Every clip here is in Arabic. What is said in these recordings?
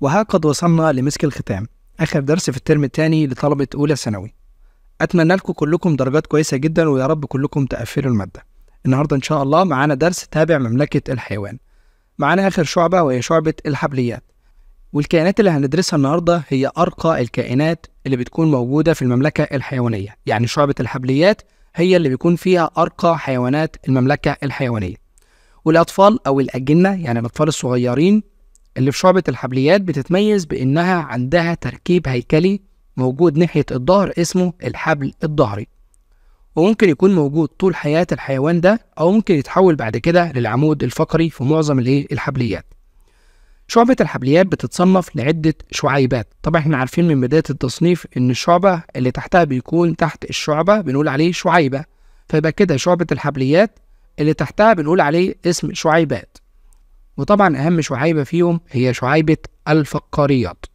وها قد وصلنا لمسك الختام آخر درس في الترم الثاني لطلبة أولى ثانوي أتمنى لكم كلكم درجات كويسة جدا ويا رب كلكم تقفلوا المادة النهاردة إن شاء الله معانا درس تابع مملكة الحيوان معانا آخر شعبة وهي شعبة الحبليات والكائنات اللي هندرسها النهاردة هي أرقى الكائنات اللي بتكون موجودة في المملكة الحيوانية يعني شعبة الحبليات هي اللي بيكون فيها أرقى حيوانات المملكة الحيوانية والأطفال أو الأجنة يعني الأطفال الصغيرين اللي في شعبة الحبليات بتتميز بإنها عندها تركيب هيكلي موجود ناحية الظهر اسمه الحبل الظهري وممكن يكون موجود طول حياة الحيوان ده أو ممكن يتحول بعد كده للعمود الفقري في معظم الإيه الحبليات شعبة الحبليات بتتصنف لعدة شعيبات طبعا احنا عارفين من بداية التصنيف إن الشعبة اللي تحتها بيكون تحت الشعبة بنقول عليه شعيبة فيبقى كده شعبة الحبليات اللي تحتها بنقول عليه اسم شعيبات وطبعا أهم شعيبة فيهم هي شعيبة الفقاريات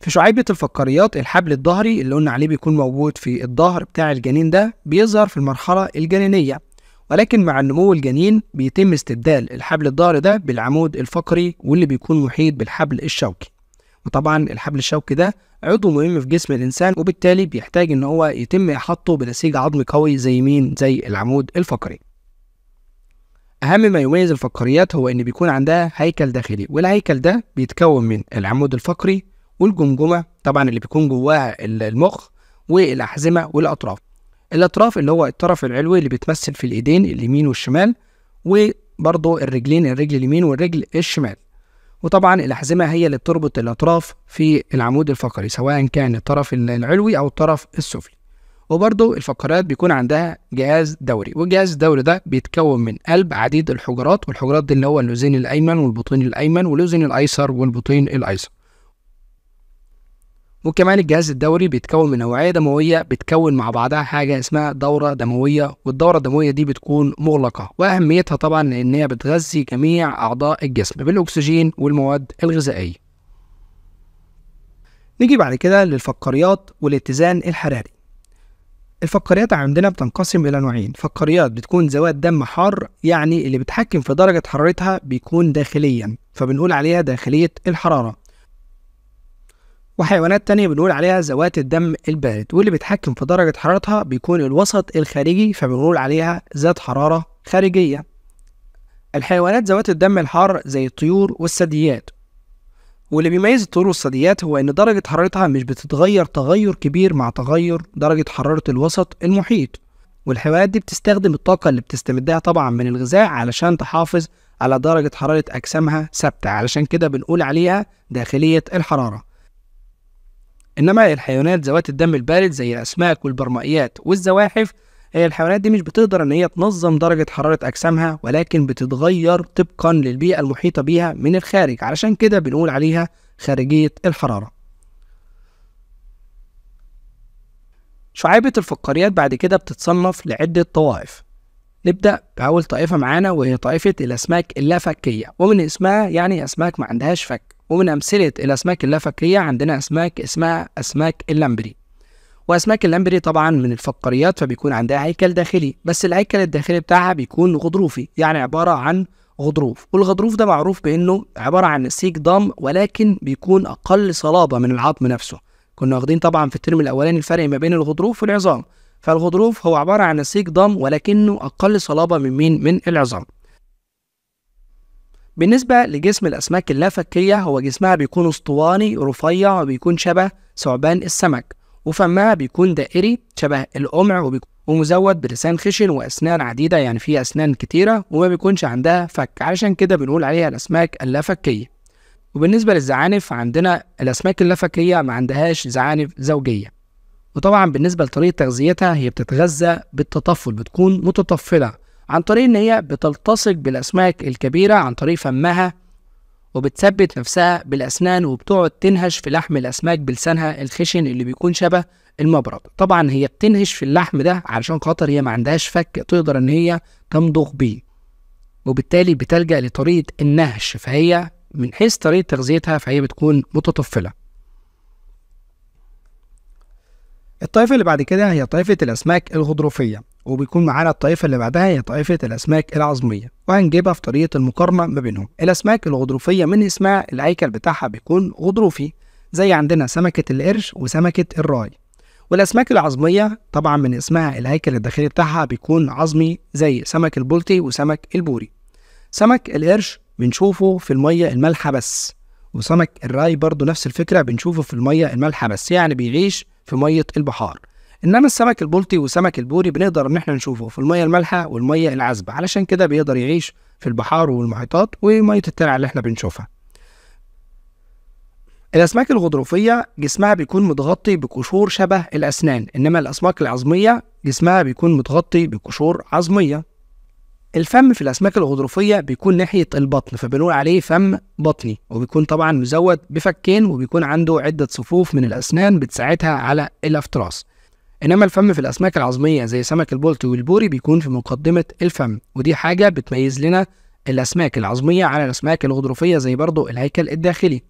في شعيبة الفقاريات الحبل الظهري اللي قلنا عليه بيكون موجود في الظهر بتاع الجنين ده بيظهر في المرحلة الجنينية ولكن مع نمو الجنين بيتم استبدال الحبل الظهري ده بالعمود الفقري واللي بيكون محيط بالحبل الشوكي وطبعا الحبل الشوكي ده عضو مهم في جسم الإنسان وبالتالي بيحتاج إن هو يتم إحاطه بنسيج عظمي قوي زي مين زي العمود الفقري اهم ما يميز الفقاريات هو ان بيكون عندها هيكل داخلي والهيكل ده بيتكون من العمود الفقري والجمجمه طبعا اللي بيكون جواها المخ والاحزمه والاطراف الاطراف اللي هو الطرف العلوي اللي بيتمثل في الايدين اليمين والشمال وبرضه الرجلين الرجل اليمين والرجل الشمال وطبعا الاحزمه هي اللي بتربط الاطراف في العمود الفقري سواء كان الطرف العلوي او الطرف السفلي وبرضه الفقرات بيكون عندها جهاز دوري والجهاز الدوري ده بيتكون من قلب عديد الحجرات والحجرات دي اللي هو اللوزين الايمن والبطين الايمن واللوزين الايسر والبطين الايسر وكمان الجهاز الدوري بيتكون من نوعية دموية بتكون مع بعضها حاجة اسمها دورة دموية والدورة الدموية دي بتكون مغلقة وأهميتها طبعا إن هي بتغذي جميع أعضاء الجسم بالأكسجين والمواد الغذائية. نيجي بعد كده للفقريات والاتزان الحراري الفقاريات عندنا بتنقسم إلى نوعين فقاريات بتكون ذوات دم حار يعني اللي بتحكم في درجة حرارتها بيكون داخليا فبنقول عليها داخلية الحرارة وحيوانات تانية بنقول عليها ذوات الدم البارد واللي بيتحكم في درجة حرارتها بيكون الوسط الخارجي فبنقول عليها ذات حرارة خارجية الحيوانات ذوات الدم الحار زي الطيور والثدييات واللي بيميز الطيور والثدييات هو ان درجة حرارتها مش بتتغير تغير كبير مع تغير درجة حرارة الوسط المحيط والحيوانات دي بتستخدم الطاقة اللي بتستمدها طبعا من الغذاء علشان تحافظ على درجة حرارة أجسامها ثابتة علشان كده بنقول عليها داخلية الحرارة إنما الحيوانات ذوات الدم البارد زي الأسماك والبرمائيات والزواحف هي الحيوانات دي مش بتقدر ان هي تنظم درجه حراره اجسامها ولكن بتتغير طبقا للبيئه المحيطه بيها من الخارج علشان كده بنقول عليها خارجيه الحراره شعيبة الفقاريات بعد كده بتتصنف لعدة طوائف نبدأ بأول طائفة معانا وهي طائفة الأسماك اللافكية ومن اسمها يعني أسماك ما عندهاش فك ومن أمثلة الأسماك اللافكية عندنا أسماك اسمها أسماك اللمبري واسماك اللامبري طبعا من الفقاريات فبيكون عندها هيكل داخلي بس الهيكل الداخلي بتاعها بيكون غضروفي يعني عباره عن غضروف والغضروف ده معروف بانه عباره عن نسيج ضم ولكن بيكون اقل صلابه من العظم نفسه كنا واخدين طبعا في الترم الاولاني الفرق ما بين الغضروف والعظام فالغضروف هو عباره عن نسيج ضم ولكنه اقل صلابه من مين من العظام بالنسبة لجسم الأسماك اللافكية هو جسمها بيكون اسطواني رفيع وبيكون شبه ثعبان السمك وفمها بيكون دائري شبه القمع وبيكون ومزود بلسان خشن واسنان عديده يعني في اسنان كتيره وما بيكونش عندها فك علشان كده بنقول عليها الاسماك اللافكيه وبالنسبه للزعانف عندنا الاسماك اللافكيه ما عندهاش زعانف زوجيه وطبعا بالنسبه لطريقه تغذيتها هي بتتغذى بالتطفل بتكون متطفله عن طريق ان هي بتلتصق بالاسماك الكبيره عن طريق فمها وبتثبت نفسها بالأسنان وبتقعد تنهش في لحم الأسماك بلسانها الخشن اللي بيكون شبه المبرد طبعا هي بتنهش في اللحم ده علشان خاطر هي ما عندهاش فك تقدر ان هي تمضغ بيه وبالتالي بتلجأ لطريقة النهش فهي من حيث طريقة تغذيتها فهي بتكون متطفلة الطائفة اللي بعد كده هي طائفة الأسماك الغضروفية وبيكون معانا الطائفة اللي بعدها هي طائفة الأسماك العظمية وهنجيبها في طريقة المقارنة ما بينهم الأسماك الغضروفية من اسمها الهيكل بتاعها بيكون غضروفي زي عندنا سمكة القرش وسمكة الراي والأسماك العظمية طبعا من اسمها الهيكل الداخلي بتاعها بيكون عظمي زي سمك البلطي وسمك البوري سمك القرش بنشوفه في المية المالحة بس وسمك الراي برضو نفس الفكرة بنشوفه في المية المالحة بس يعني بيعيش في ميه البحار انما السمك البلطي وسمك البوري بنقدر ان احنا نشوفه في الميه المالحه والميه العذبه علشان كده بيقدر يعيش في البحار والمحيطات وميه الترع اللي احنا بنشوفها الأسماك الغضروفية جسمها بيكون متغطي بقشور شبه الأسنان إنما الأسماك العظمية جسمها بيكون متغطي بقشور عظمية الفم في الاسماك الغضروفيه بيكون ناحيه البطن فبنقول عليه فم بطني وبيكون طبعا مزود بفكين وبيكون عنده عده صفوف من الاسنان بتساعدها على الافتراس انما الفم في الاسماك العظميه زي سمك البلطي والبوري بيكون في مقدمه الفم ودي حاجه بتميز لنا الاسماك العظميه عن الاسماك الغضروفيه زي برضو الهيكل الداخلي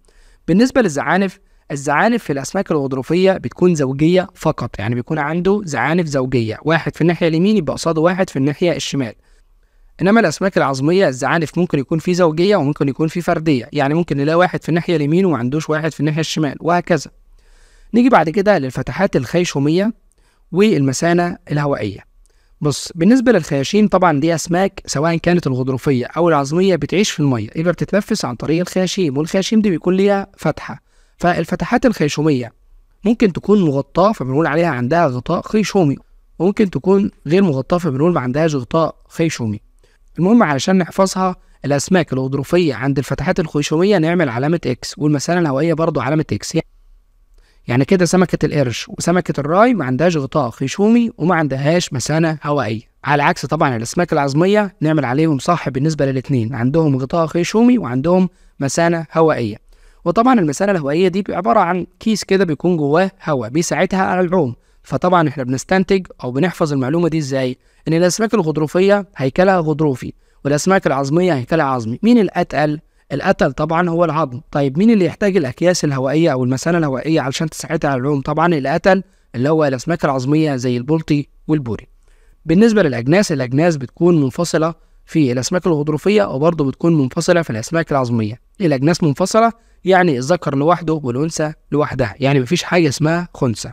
بالنسبه للزعانف الزعانف في الاسماك الغضروفيه بتكون زوجيه فقط يعني بيكون عنده زعانف زوجيه واحد في الناحيه اليمين يبقى قصاده واحد في الناحيه الشمال انما الاسماك العظميه الزعانف ممكن يكون في زوجيه وممكن يكون في فرديه يعني ممكن نلاقي واحد في الناحيه اليمين وما عندوش واحد في الناحيه الشمال وهكذا نيجي بعد كده للفتحات الخيشوميه والمثانه الهوائيه بص بالنسبة للخياشيم طبعا دي أسماك سواء كانت الغضروفية أو العظمية بتعيش في المية يبقى بتتنفس عن طريق الخياشيم والخياشيم دي بيكون ليها فتحة فالفتحات الخيشومية ممكن تكون مغطاة فبنقول عليها عندها غطاء خيشومي وممكن تكون غير مغطاة فبنقول ما عندهاش غطاء خيشومي المهم علشان نحفظها الأسماك الغضروفية عند الفتحات الخيشومية نعمل علامة إكس والمثانه الهوائية برضو علامة إكس يعني كده سمكة القرش وسمكة الراي ما عندهاش غطاء خيشومي وما عندهاش مسانة هوائية على عكس طبعا الأسماك العظمية نعمل عليهم صح بالنسبة للاتنين عندهم غطاء خيشومي وعندهم مسانة هوائية وطبعا المسانة الهوائية دي عبارة عن كيس كده بيكون جواه هواء بيساعدها على العوم فطبعا احنا بنستنتج او بنحفظ المعلومه دي ازاي ان الاسماك الغضروفيه هيكلها غضروفي والاسماك العظميه هيكلها عظمي مين الاتقل الاتقل طبعا هو العظم طيب مين اللي يحتاج الاكياس الهوائيه او المثانه الهوائيه علشان تساعدها على العلوم طبعا الاتقل اللي هو الاسماك العظميه زي البلطي والبوري بالنسبه للاجناس الاجناس بتكون منفصله في الاسماك الغضروفيه وبرضه بتكون منفصله في الاسماك العظميه الاجناس منفصله يعني الذكر لوحده والانثى لوحدها يعني مفيش حاجه اسمها خنثى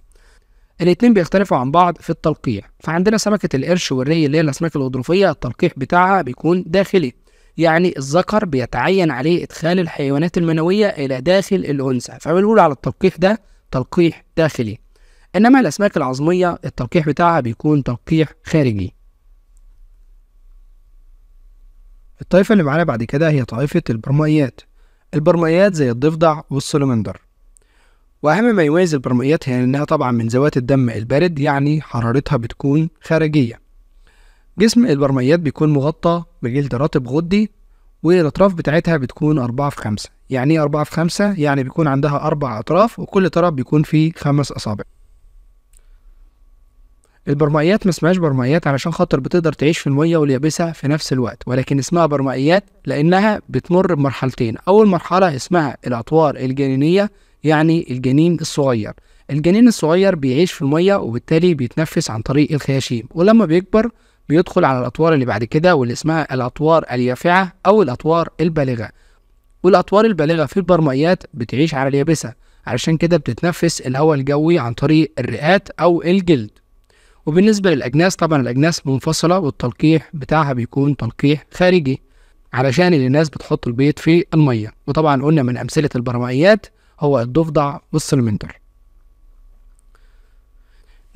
الاتنين بيختلفوا عن بعض في التلقيح فعندنا سمكة القرش والري اللي هي الأسماك الغضروفية التلقيح بتاعها بيكون داخلي يعني الذكر بيتعين عليه إدخال الحيوانات المنوية إلى داخل الأنثى فبنقول على التلقيح ده تلقيح داخلي إنما الأسماك العظمية التلقيح بتاعها بيكون تلقيح خارجي الطائفة اللي معانا بعد كده هي طائفة البرمائيات البرمائيات زي الضفدع والسلمندر واهم ما يميز البرمائيات هي انها طبعا من ذوات الدم البارد يعني حرارتها بتكون خارجيه جسم البرمائيات بيكون مغطى بجلد رطب غدي والأطراف بتاعتها بتكون أربعة في خمسة يعني إيه أربعة في خمسة؟ يعني بيكون عندها أربع أطراف وكل طرف بيكون فيه خمس أصابع البرمائيات ما اسمهاش برمائيات علشان خاطر بتقدر تعيش في المية واليابسة في نفس الوقت ولكن اسمها برمائيات لأنها بتمر بمرحلتين أول مرحلة اسمها الأطوار الجنينية يعني الجنين الصغير الجنين الصغير بيعيش في المية وبالتالي بيتنفس عن طريق الخياشيم ولما بيكبر بيدخل على الأطوار اللي بعد كده واللي اسمها الأطوار اليافعة أو الأطوار البالغة والأطوار البالغة في البرمائيات بتعيش على اليابسة علشان كده بتتنفس الهواء الجوي عن طريق الرئات أو الجلد وبالنسبة للأجناس طبعا الأجناس منفصلة والتلقيح بتاعها بيكون تلقيح خارجي علشان اللي الناس بتحط البيض في المية وطبعا قلنا من أمثلة البرمائيات هو الضفدع والسلمندر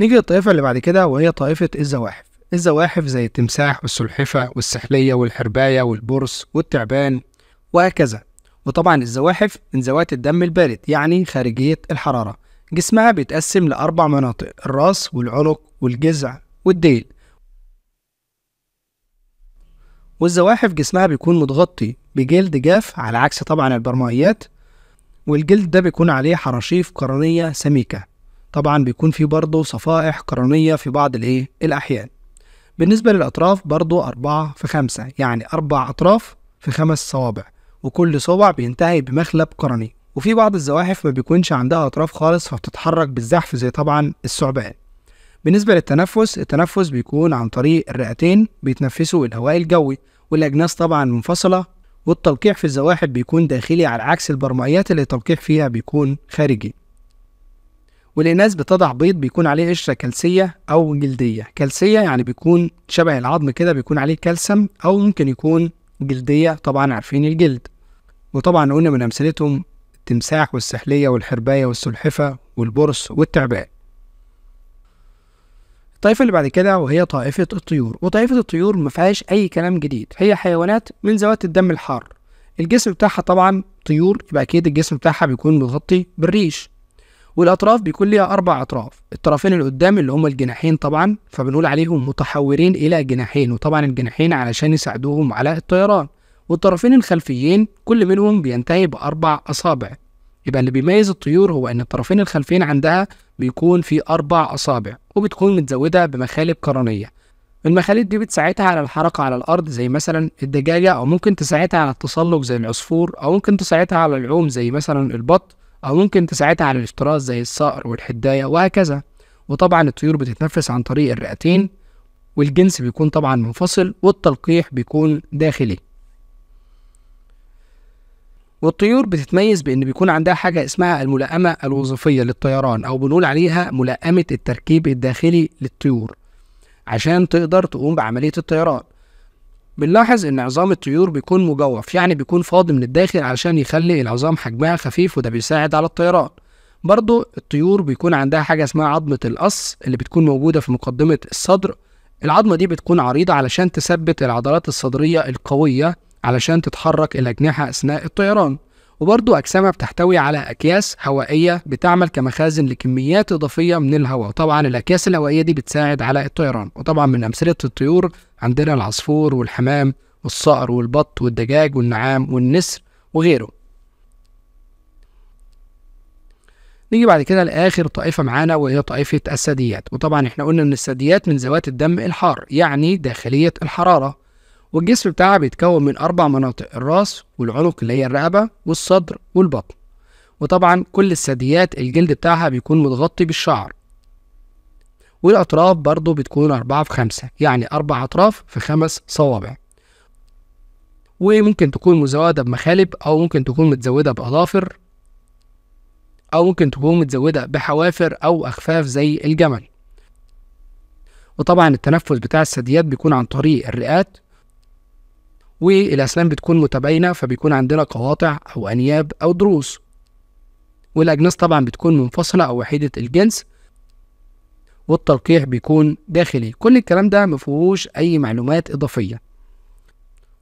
نيجي للطائفة اللي بعد كده وهي طائفة الزواحف الزواحف زي التمساح والسلحفة والسحلية والحرباية والبرص والتعبان وهكذا وطبعا الزواحف من ذوات الدم البارد يعني خارجية الحرارة جسمها بيتقسم لأربع مناطق الراس والعنق والجذع والديل والزواحف جسمها بيكون متغطي بجلد جاف على عكس طبعا البرمائيات والجلد ده بيكون عليه حراشيف قرنية سميكة طبعا بيكون فيه برضه صفائح قرنية في بعض الايه الأحيان بالنسبة للأطراف برضه أربعة في خمسة يعني أربع أطراف في خمس صوابع وكل صبع بينتهي بمخلب قرني وفي بعض الزواحف ما بيكونش عندها أطراف خالص فبتتحرك بالزحف زي طبعا الثعبان بالنسبة للتنفس التنفس بيكون عن طريق الرئتين بيتنفسوا الهواء الجوي والأجناس طبعا منفصلة والتلقيح في الزواحف بيكون داخلي على عكس البرمائيات اللي التلقيح فيها بيكون خارجي والإناث بتضع بيض بيكون عليه قشرة كلسية أو جلدية كلسية يعني بيكون شبه العظم كده بيكون عليه كلسم أو ممكن يكون جلدية طبعا عارفين الجلد وطبعا قلنا من أمثلتهم التمساح والسحلية والحرباية والسلحفة والبرص والتعبان الطائفة اللي بعد كده وهي طائفة الطيور وطائفة الطيور ما فيهاش أي كلام جديد هي حيوانات من ذوات الدم الحار الجسم بتاعها طبعا طيور يبقى أكيد الجسم بتاعها بيكون متغطي بالريش والأطراف بيكون ليها أربع أطراف الطرفين اللي قدام اللي هما الجناحين طبعا فبنقول عليهم متحورين إلى جناحين وطبعا الجناحين علشان يساعدوهم على الطيران والطرفين الخلفيين كل منهم بينتهي بأربع أصابع يبقى اللي بيميز الطيور هو ان الطرفين الخلفيين عندها بيكون في اربع اصابع وبتكون متزوده بمخالب قرنيه المخاليد دي بتساعدها على الحركة على الأرض زي مثلا الدجاجة أو ممكن تساعدها على التسلق زي العصفور أو ممكن تساعدها على العوم زي مثلا البط أو ممكن تساعدها على الافتراس زي الصقر والحداية وهكذا وطبعا الطيور بتتنفس عن طريق الرئتين والجنس بيكون طبعا منفصل والتلقيح بيكون داخلي والطيور بتتميز بان بيكون عندها حاجه اسمها الملائمه الوظيفيه للطيران او بنقول عليها ملائمه التركيب الداخلي للطيور عشان تقدر تقوم بعمليه الطيران بنلاحظ ان عظام الطيور بيكون مجوف يعني بيكون فاضي من الداخل علشان يخلي العظام حجمها خفيف وده بيساعد على الطيران برضو الطيور بيكون عندها حاجة اسمها عظمة القص اللي بتكون موجودة في مقدمة الصدر العظمة دي بتكون عريضة علشان تثبت العضلات الصدرية القوية علشان تتحرك الأجنحة أثناء الطيران وبرضه أجسامها بتحتوي على أكياس هوائية بتعمل كمخازن لكميات إضافية من الهواء طبعا الأكياس الهوائية دي بتساعد على الطيران وطبعا من أمثلة الطيور عندنا العصفور والحمام والصقر والبط والدجاج والنعام والنسر وغيره نيجي بعد كده لآخر طائفة معانا وهي طائفة الثدييات وطبعا احنا قلنا ان الثدييات من ذوات الدم الحار يعني داخلية الحرارة والجسم بتاعها بيتكون من أربع مناطق الراس والعنق اللي هي الرقبة والصدر والبطن وطبعا كل الثدييات الجلد بتاعها بيكون متغطي بالشعر والأطراف برضو بتكون أربعة في خمسة يعني أربع أطراف في خمس صوابع وممكن تكون مزودة بمخالب أو ممكن تكون متزودة بأظافر أو ممكن تكون متزودة بحوافر أو أخفاف زي الجمل وطبعا التنفس بتاع الثدييات بيكون عن طريق الرئات والأسنان بتكون متباينة فبيكون عندنا قواطع أو أنياب أو ضروس والأجناس طبعا بتكون منفصلة أو وحيدة الجنس والتلقيح بيكون داخلي كل الكلام ده مفيهوش أي معلومات إضافية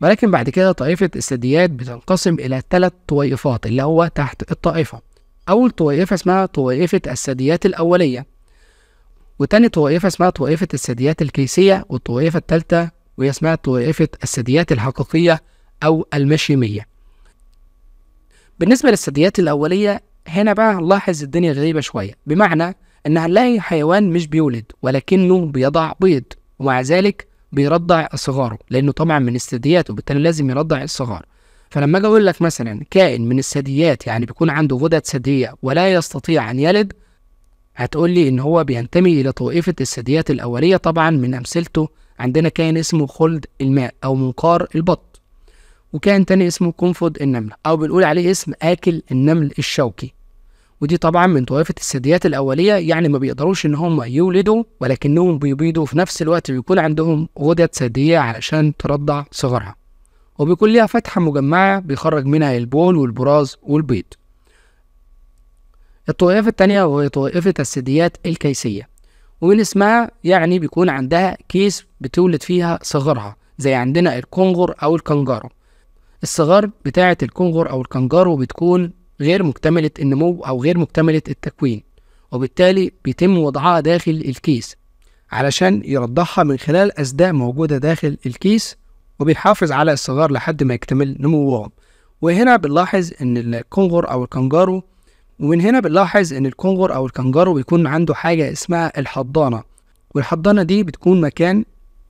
ولكن بعد كده طائفة الثدييات بتنقسم إلى ثلاث طويفات اللي هو تحت الطائفة أول طويفة اسمها طويفة الثدييات الأولية وتاني طويفة اسمها طويفة الثدييات الكيسية والطويفة التالتة وهي اسمها طائفة الثدييات الحقيقية أو المشيمية. بالنسبة للثدييات الأولية هنا بقى هنلاحظ الدنيا غريبة شوية بمعنى إن هنلاقي حيوان مش بيولد ولكنه بيضع بيض ومع ذلك بيرضع صغاره لأنه طبعا من الثدييات وبالتالي لازم يرضع الصغار. فلما اجي اقول لك مثلا كائن من الثدييات يعني بيكون عنده غدد ثدييه ولا يستطيع ان يلد هتقول لي ان هو بينتمي الى طائفه الثدييات الاوليه طبعا من امثلته عندنا كائن اسمه خلد الماء أو منقار البط وكائن تاني اسمه كنفض النملة أو بنقول عليه اسم آكل النمل الشوكي ودي طبعا من طوائف الثدييات الأولية يعني ما بيقدروش إن هم يولدوا ولكنهم بيبيضوا في نفس الوقت بيكون عندهم غدد ثديية علشان ترضع صغارها وبيكون ليها فتحة مجمعة بيخرج منها البول والبراز والبيض الطوائف التانية وهي طوائفة الثدييات الكيسية ومن اسمها يعني بيكون عندها كيس بتولد فيها صغرها زي عندنا الكونغر أو الكنجارو الصغار بتاعة الكونغر أو الكنجارو بتكون غير مكتملة النمو أو غير مكتملة التكوين وبالتالي بيتم وضعها داخل الكيس علشان يرضعها من خلال أسداء موجودة داخل الكيس وبيحافظ على الصغار لحد ما يكتمل نموهم وهنا بنلاحظ إن الكونغر أو الكنجارو ومن هنا بنلاحظ ان الكونغر او الكنجرو بيكون عنده حاجه اسمها الحضانه والحضانه دي بتكون مكان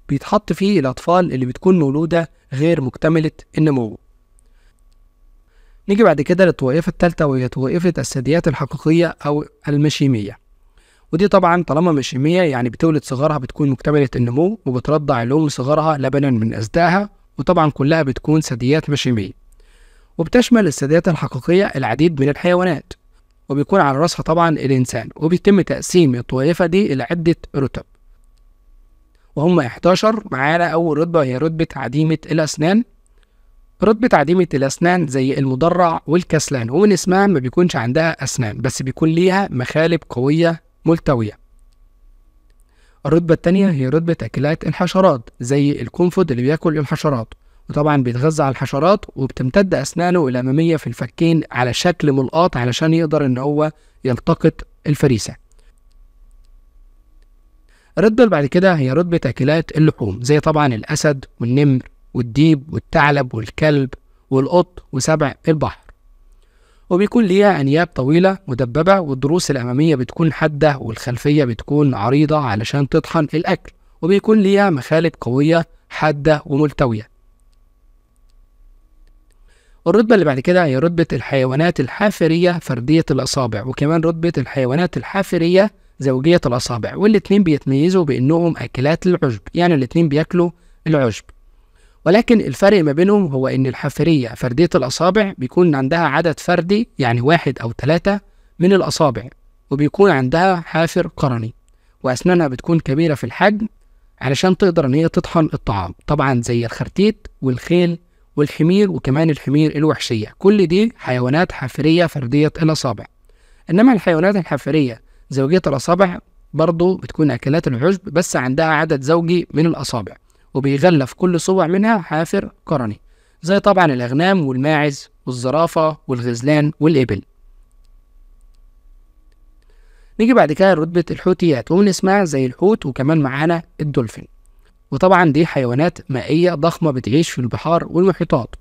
بيتحط فيه الاطفال اللي بتكون مولوده غير مكتمله النمو نيجي بعد كده للطوائفة الثالثة وهي طوائفة الثدييات الحقيقية أو المشيمية ودي طبعا طالما مشيمية يعني بتولد صغارها بتكون مكتملة النمو وبترضع الأم صغارها لبنا من أسداها وطبعا كلها بتكون ثدييات مشيمية وبتشمل الثدييات الحقيقية العديد من الحيوانات وبيكون على رأسها طبعا الإنسان وبيتم تقسيم الطائفة دي إلى عدة رتب وهم 11 معانا أول رتبة هي رتبة عديمة الأسنان رتبة عديمة الأسنان زي المدرع والكسلان ومن اسمها ما بيكونش عندها أسنان بس بيكون ليها مخالب قوية ملتوية الرتبة التانية هي رتبة أكلات الحشرات زي الكنفد اللي بياكل الحشرات وطبعا بيتغذى على الحشرات وبتمتد أسنانه الأمامية في الفكين على شكل ملقاط علشان يقدر إن هو يلتقط الفريسة الردل بعد كده هي رتبة أكلات اللحوم زي طبعا الأسد والنمر والديب والثعلب والكلب والقط وسبع البحر وبيكون ليها أنياب طويلة مدببة والضروس الأمامية بتكون حادة والخلفية بتكون عريضة علشان تطحن الأكل وبيكون ليها مخالب قوية حادة وملتوية الرتبة اللي بعد كده هي رتبة الحيوانات الحافرية فردية الأصابع وكمان رتبة الحيوانات الحافرية زوجية الأصابع والاتنين بيتميزوا بأنهم أكلات العشب يعني الاتنين بياكلوا العشب ولكن الفرق ما بينهم هو أن الحافرية فردية الأصابع بيكون عندها عدد فردي يعني واحد أو ثلاثة من الأصابع وبيكون عندها حافر قرني وأسنانها بتكون كبيرة في الحجم علشان تقدر إن هي تطحن الطعام طبعا زي الخرتيت والخيل والحمير وكمان الحمير الوحشية كل دي حيوانات حفرية فردية الأصابع إنما الحيوانات الحفرية زوجية الأصابع برضه بتكون أكلات العشب بس عندها عدد زوجي من الأصابع وبيغلف كل صبع منها حافر قرني زي طبعا الأغنام والماعز والزرافة والغزلان والإبل نيجي بعد كده لرتبة الحوتيات اسمها زي الحوت وكمان معانا الدولفين وطبعا دي حيوانات مائية ضخمة بتعيش في البحار والمحيطات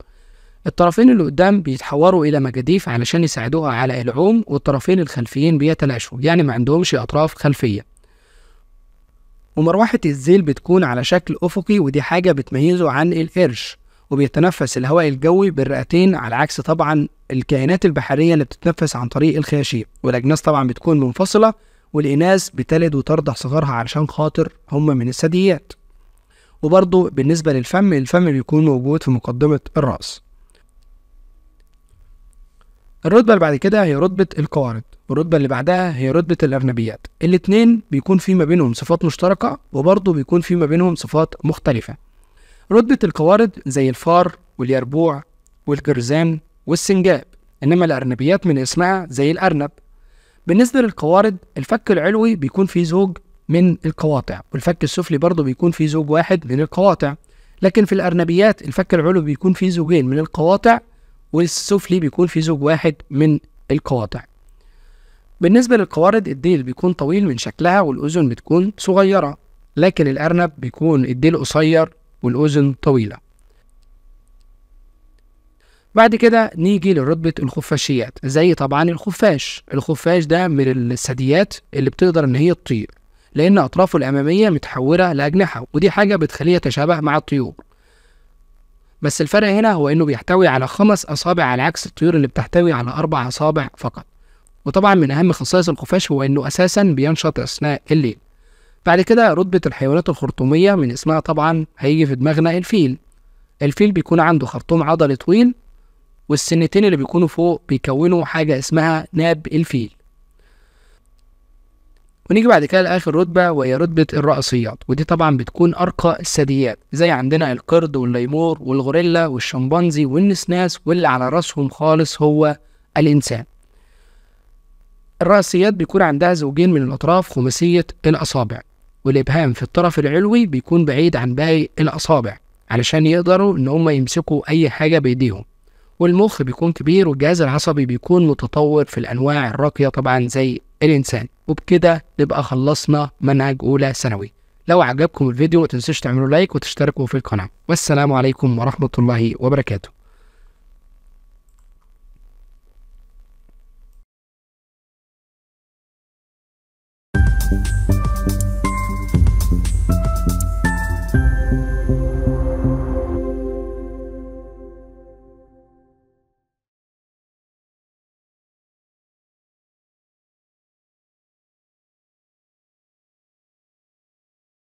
الطرفين اللي قدام بيتحوروا إلى مجاديف علشان يساعدوها على العوم والطرفين الخلفيين بيتلاشوا يعني ما عندهمش أطراف خلفية ومروحة الزيل بتكون على شكل أفقي ودي حاجة بتميزه عن القرش وبيتنفس الهواء الجوي بالرئتين على عكس طبعا الكائنات البحرية اللي بتتنفس عن طريق الخياشيم والأجناس طبعا بتكون منفصلة والإناث بتلد وترضع صغارها علشان خاطر هم من الثدييات وبرضه بالنسبة للفم الفم بيكون موجود في مقدمة الرأس الرتبة اللي بعد كده هي رتبة القوارض والرتبة اللي بعدها هي رتبة الأرنبيات الاتنين بيكون في ما بينهم صفات مشتركة وبرضه بيكون في ما بينهم صفات مختلفة رتبة القوارض زي الفار واليربوع والجرزان والسنجاب إنما الأرنبيات من اسمها زي الأرنب بالنسبة للقوارض الفك العلوي بيكون فيه زوج من القواطع والفك السفلي برضه بيكون فيه زوج واحد من القواطع لكن في الأرنبيات الفك العلوي بيكون فيه زوجين من القواطع والسفلي بيكون فيه زوج واحد من القواطع بالنسبة للقوارض الديل بيكون طويل من شكلها والأذن بتكون صغيرة لكن الأرنب بيكون الديل قصير والأذن طويلة بعد كده نيجي لرتبة الخفاشيات زي طبعا الخفاش الخفاش ده من الثدييات اللي بتقدر إن هي تطير لأن أطرافه الأمامية متحورة لأجنحة ودي حاجة بتخليه يتشابه مع الطيور بس الفرق هنا هو إنه بيحتوي على خمس أصابع على عكس الطيور اللي بتحتوي على أربع أصابع فقط وطبعا من أهم خصائص الخفاش هو إنه أساسا بينشط أثناء الليل بعد كده رتبة الحيوانات الخرطومية من اسمها طبعا هيجي في دماغنا الفيل الفيل بيكون عنده خرطوم عضلي طويل والسنتين اللي بيكونوا فوق بيكونوا حاجة اسمها ناب الفيل ونيجي بعد كده لاخر رتبه وهي رتبه الرأسيات ودي طبعا بتكون ارقى الثدييات زي عندنا القرد والليمور والغوريلا والشمبانزي والنسناس واللي على راسهم خالص هو الانسان الرأسيات بيكون عندها زوجين من الاطراف خماسيه الاصابع والابهام في الطرف العلوي بيكون بعيد عن باقي الاصابع علشان يقدروا ان هم يمسكوا اي حاجه بايديهم والمخ بيكون كبير والجهاز العصبي بيكون متطور في الانواع الراقيه طبعا زي الإنسان وبكده نبقى خلصنا منهج أولى ثانوي لو عجبكم الفيديو ما تنسوش تعملوا لايك وتشتركوا في القناة والسلام عليكم ورحمة الله وبركاته